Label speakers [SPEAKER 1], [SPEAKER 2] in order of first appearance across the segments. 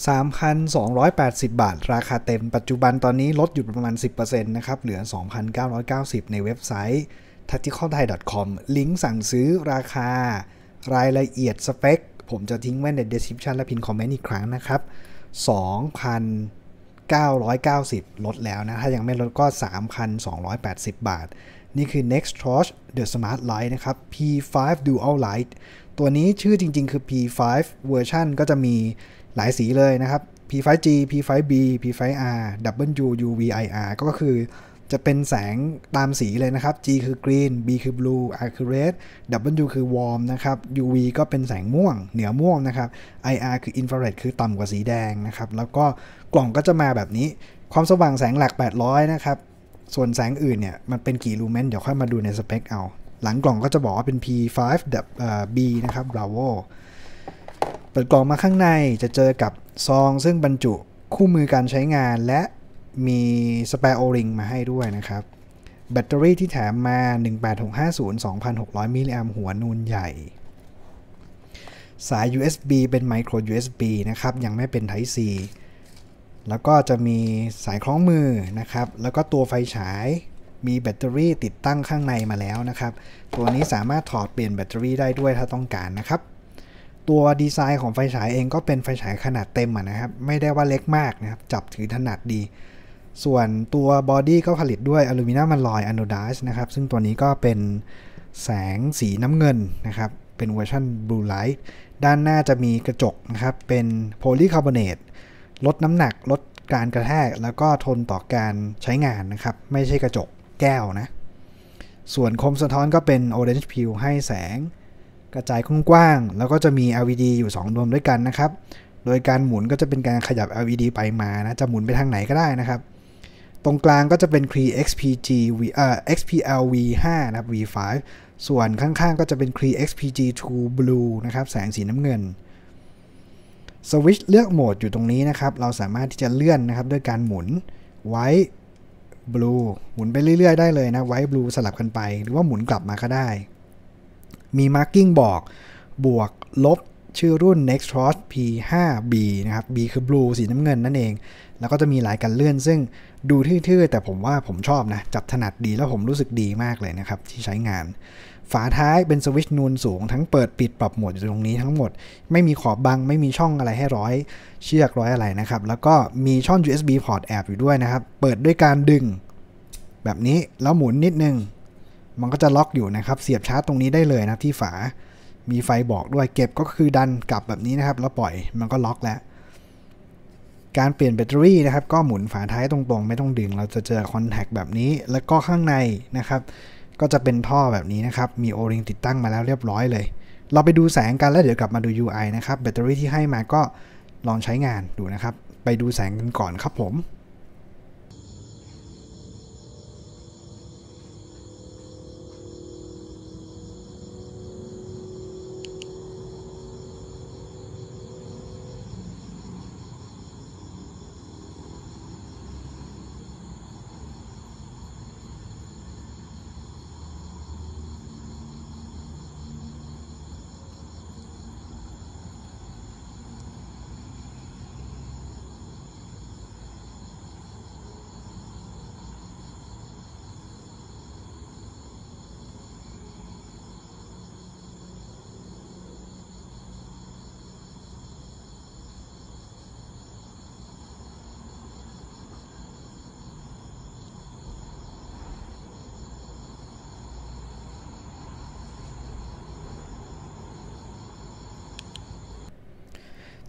[SPEAKER 1] 3,280 บาท ราคาเต็มปัจจุบันตอนนี้ลดอยู่ประมาณ 10%นะครับ เหลือ 2,990ในเว็บไซต์ t a c t i c a l t h a i c o m ลิงก์สั่งซื้อราคารายละเอียดสเปคผมจะทิ้งไว้ใน description และพินคอมเมนต์อีกครั้งนะครับ 2,990 ลดแล้วนะ ถ้ายังไม่ลดก็ 3,280 บาท นี่คือ n e x t t o c h The Smart Light นะครับ P5 Dual Light ตัวนี้ชื่อจริง ๆ คือ P5 เวอร์ชันก็จะมีหลายสีเลยนะครับ P5G P5B P5R W UVIR ก็คือจะเป็นแสงตามสีเลยนะครับ G คือ Green B คือ Blue R คือ Red W คือ Warm นะครับ UV ก็เป็นแสงม่วงเหนือม่วงนะครับ IR คือ Infrared คือต่ำกว่าสีแดงนะครับ แล้วก็กล่องก็จะมาแบบนี้ ความสว่างแสงหลัก 800 นะครับ ส่วนแสงอื่นเนี่ยมันเป็นกี่ลูเมนเดี๋ยวค่อยมาดูในสเปคเอา หลังกล่องก็จะบอกว่าเป็น P5 B นะครับ Bravo เปิดกล่องมาข้างในจะเจอกับซองซึ่งบรรจุคู่มือการใช้งานและมีสเปร์โอริงมาให้ด้วยนะครับ แบตเตอรี่ที่แถมมา 18650 2,600 มิลลิแอมหัวนูนใหญ่ สาย USB เป็นไมโคร USB นะครับ ยังไม่เป็น Type C แล้วก็จะมีสายคล้องมือนะครับ แล้วก็ตัวไฟฉายมีแบตเตอรี่ติดตั้งข้างในมาแล้วนะครับ ตัวนี้สามารถถอดเปลี่ยนแบตเตอรี่ได้ด้วยถ้าต้องการนะครับตัวดีไซน์ของไฟฉายเองก็เป็นไฟฉายขนาดเต็มนะครับ ไม่ได้ว่าเล็กมากนะครับ จับถือถนัดดี ส่วนตัวบอดี้ก็ผลิตด้วยอลูมิเนียมลลอยอะโนดาสนะครับ ซึ่งตัวนี้ก็เป็นแสงสีน้ำเงินนะครับ เป็นเวอร์ชันบลูไลท์ด้านหน้าจะมีกระจกนะครับ เป็นโพลีคาร์บอเนตลดน้ำหนัก ลดการกระแทก แล้วก็ทนต่อการใช้งานนะครับไม่ใช่กระจกแก้วนะส่วนคมสะท้อนก็เป็นออเรนจ์พิวให้แสงกระจายกว้างๆ แล้วก็จะมี LED อยู่ 2 ดวงด้วยกันนะครับ โดยการหมุนก็จะเป็นการขยับ LED ไปมานะ จะหมุนไปทางไหนก็ได้นะครับ ตรงกลางก็จะเป็น Cree XPG V เอ่อ XPL V5 นะครับ V5 ส่วนข้างๆ ก็จะเป็น Cree XPG 2 Blue นะครับ แสงสีน้ำเงินสวิตช์เลือกโหมดอยู่ตรงนี้นะครับ เราสามารถที่จะเลื่อนนะครับด้วยการหมุนไว้ l u e หมุนไปเรื่อย ๆ ได้เลยนะไว้ l u e สลับกันไป หรือว่าหมุนกลับมาก็ได้มีมาร์กิ้งบอก บวก ลบ ชื่อรุ่น Nextros P5B นะครับ B คือ blue สีน้ำเงินนั่นเอง แล้วก็จะมีหลายการเลื่อนซึ่งดูทื่อๆแต่ผมว่าผมชอบนะ จับถนัดดีแล้วผมรู้สึกดีมากเลยนะครับที่ใช้งาน ฝาท้ายเป็นสวิตช์นูนสูงทั้งเปิดปิดปรับโหมดอยู่ตรงนี้ทั้งหมด ไม่มีขอบบัง ไม่มีช่องอะไรให้ร้อย เชือกร้อยอะไรนะครับ แล้วก็มีช่อง USB port แอบอยู่ด้วยนะครับ เปิดด้วยการดึง แบบนี้แล้วหมุนนิดนึงมันก็จะล็อกอยู่นะครับ เสียบชาร์จตรงนี้ได้เลยนะที่ฝา มีไฟบอกด้วย เก็บก็คือดันกลับแบบนี้นะครับ แล้วปล่อย มันก็ล็อกแล้ว การเปลี่ยนแบตเตอรี่นะครับ ก็หมุนฝาท้ายตรงๆ ไม่ต้องดึง เราจะเจอคอนแทคแบบนี้ แล้วก็ข้างในนะครับ ก็จะเป็นท่อแบบนี้นะครับ มีโอริงติดตั้งมาแล้วเรียบร้อยเลย เราไปดูแสงกันแล้ว เดี๋ยวกลับมาดู UI นะครับ แบตเตอรี่ที่ให้มาก็ลองใช้งานดูนะครับ ไปดูแสงกันก่อนครับผม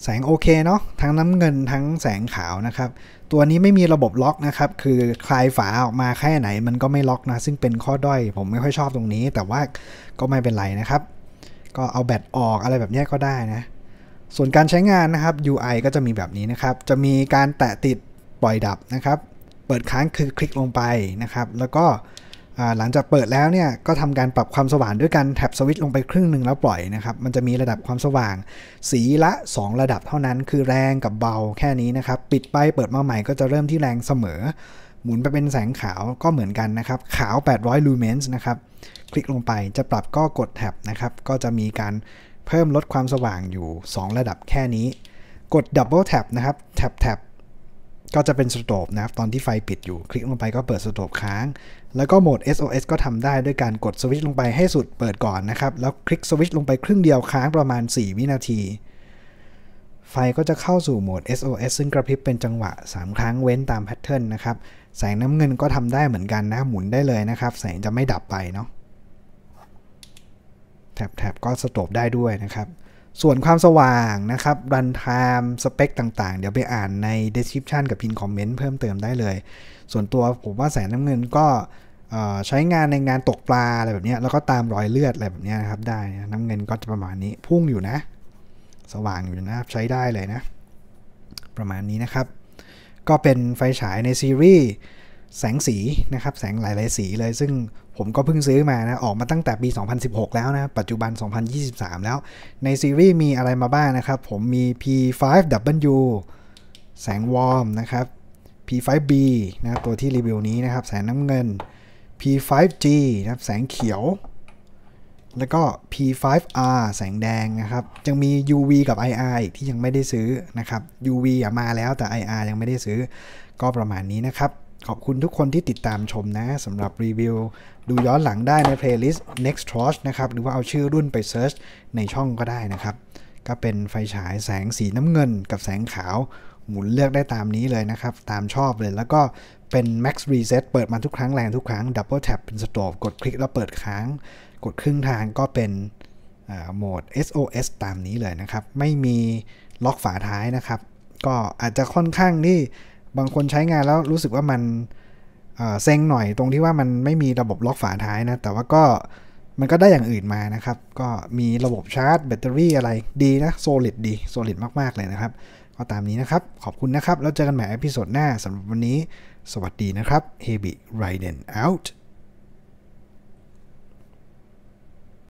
[SPEAKER 1] แสงโอเค เนาะทั้งน้ำเงินทั้งแสงขาวนะครับ ตัวนี้ไม่มีระบบล็อกนะครับ คือคลายฝาออกมาแค่ไหน มันก็ไม่ล็อกนะ ซึ่งเป็นข้อด้อยผมไม่ค่อยชอบตรงนี้ แต่ว่าก็ไม่เป็นไรนะครับ ก็เอาแบตออกอะไรแบบนี้ก็ได้นะ ส่วนการใช้งานนะครับ UI ก็จะมีแบบนี้นะครับ จะมีการแตะติดปล่อยดับนะครับ เปิดค้างคือคลิกลงไปนะครับ แล้วก็หลังจากเปิดแล้วเนี่ยก็ทำการปรับความสว่างด้วยการแท็บสวิตช์ลงไปครึ่งหนึ่งแล้วปล่อยนะครับมันจะมีระดับความสว่าง สีละ 2 ระดับเท่านั้นคือแรงกับเบาแค่นี้นะครับปิดไปเปิดมาใหม่ก็จะเริ่มที่แรงเสมอ หมุนไปเป็นแสงขาวก็เหมือนกันนะครับขาว 800 ลูเมนส์นะครับ คลิกลงไปจะปรับก็กดแท็บนะครับก็จะมีการเพิ่มลดความสว่างอยู่ 2 ระดับแค่นี้ กดดับเบิลแท็บนะครับแท็บแท็บก็จะเป็นสโตบนะครับตอนที่ไฟปิดอยู่คลิกลงไปก็เปิดสโตบค้าง แล้วก็โหมด SOS ก็ทำได้ด้วยการกดสวิตช์ลงไปให้สุดเปิดก่อนนะครับ แล้วคลิกสวิตช์ลงไปครึ่งเดียวค้างประมาณ 4 วินาที ไฟก็จะเข้าสู่โหมด SOS ซึ่งกระพริบเป็นจังหวะ3ครั้งเว้นตามแพทเทิร์นนะครับแสงน้ำเงินก็ทำได้เหมือนกันนะ หมุนได้เลยนะครับ แสงจะไม่ดับไปเนาะแถบๆก็สโตบได้ด้วยนะครับส่วนความสว่างนะครับ รันไทม์สเปคต่างๆ เดี๋ยวไปอ่านใน description กับพินคอมเมนต์เพิ่มเติมได้เลย ส่วนตัวผมว่าแสงน้ำเงินก็ใช้งานในงานตกปลาอะไรแบบนี้แล้วก็ตามรอยเลือดอะไรแบบนี้นะครับ ได้น้ำเงินก็จะประมาณนี้พุ่งอยู่นะ สว่างอยู่นะครับใช้ได้เลยนะ ประมาณนี้นะครับ ก็เป็นไฟฉายในซีรีส์แสงสีนะครับ แสงหลาย ๆ สีเลยซึ่งผมก็เพิ่งซื้อมานะ ออกมาตั้งแต่ปี 2016 แล้วนะ ปัจจุบัน 2023 แล้ว ในซีรีส์มีอะไรมาบ้างนะครับ ผมมี P5W แสงวอร์มนะครับ P5B นะตัวที่รีวิวนี้นะครับ แสงน้ำเงิน P5G นะครับ แสงเขียว แล้วก็ P5R แสงแดงนะครับ ยังมี UV กับ IR ที่ยังไม่ได้ซื้อนะครับ UV มาแล้วแต่ IR ยังไม่ได้ซื้อ ก็ประมาณนี้นะครับขอบคุณทุกคนที่ติดตามชมนะสำหรับรีวิวดูย้อนหลังได้ในเพลย์ลิสต์ Next Torch นะครับ หรือว่าเอาชื่อรุ่นไปเซิร์ชในช่องก็ได้นะครับ ก็เป็นไฟฉายแสงสีน้ำเงินกับแสงขาวหมุนเลือกได้ตามนี้เลยนะครับ ตามชอบเลย แล้วก็เป็น Max Reset เปิดมาทุกครั้ง แรงทุกครั้ง Double Tap เป็นสตอปกดคลิกแล้วเปิดค้างกดครึ่งทางก็เป็นโหมด SOS ตามนี้เลยนะครับไม่มีล็อกฝาท้ายนะครับ ก็อาจจะค่อนข้างที่บางคนใช้งานแล้วรู้สึกว่ามันเซ็งหน่อยตรงที่ว่ามันไม่มีระบบล็อกฝาท้ายนะ แต่ว่าก็มันก็ได้อย่างอื่นมานะครับ ก็มีระบบชาร์จแบตเตอรี่อะไรดีนะ โซลิดดี โซลิดมากๆเลยนะครับ ก็ตามนี้นะครับ ขอบคุณนะครับ แล้วเจอกันใหม่อพิโซดหน้าสำหรับวันนี้สวัสดีนะครับ h e b i r i d e n out